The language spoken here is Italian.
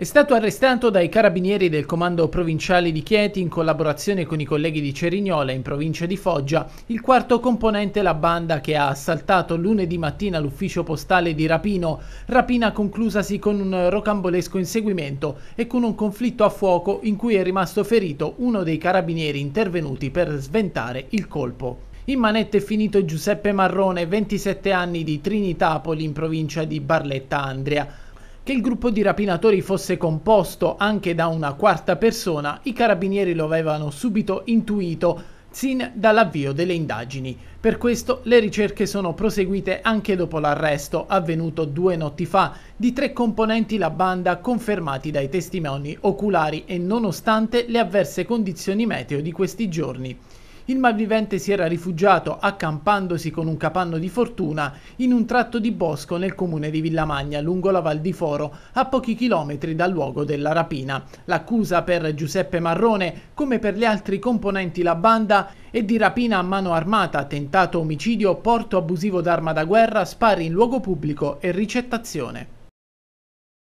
È stato arrestato dai carabinieri del comando provinciale di Chieti in collaborazione con i colleghi di Cerignola in provincia di Foggia il quarto componente la banda che ha assaltato lunedì mattina l'ufficio postale di Rapino, rapina conclusasi con un rocambolesco inseguimento e con un conflitto a fuoco in cui è rimasto ferito uno dei carabinieri intervenuti per sventare il colpo. In manette è finito Giuseppe Marrone, 27 anni di Trinitapoli in provincia di Barletta Andria. Che il gruppo di rapinatori fosse composto anche da una quarta persona, i carabinieri lo avevano subito intuito sin dall'avvio delle indagini. Per questo le ricerche sono proseguite anche dopo l'arresto, avvenuto due notti fa, di tre componenti la banda confermati dai testimoni oculari e nonostante le avverse condizioni meteo di questi giorni il malvivente si era rifugiato accampandosi con un capanno di fortuna in un tratto di bosco nel comune di Villamagna, lungo la Val di Foro, a pochi chilometri dal luogo della rapina. L'accusa per Giuseppe Marrone, come per gli altri componenti la banda, è di rapina a mano armata, tentato omicidio, porto abusivo d'arma da guerra, spari in luogo pubblico e ricettazione.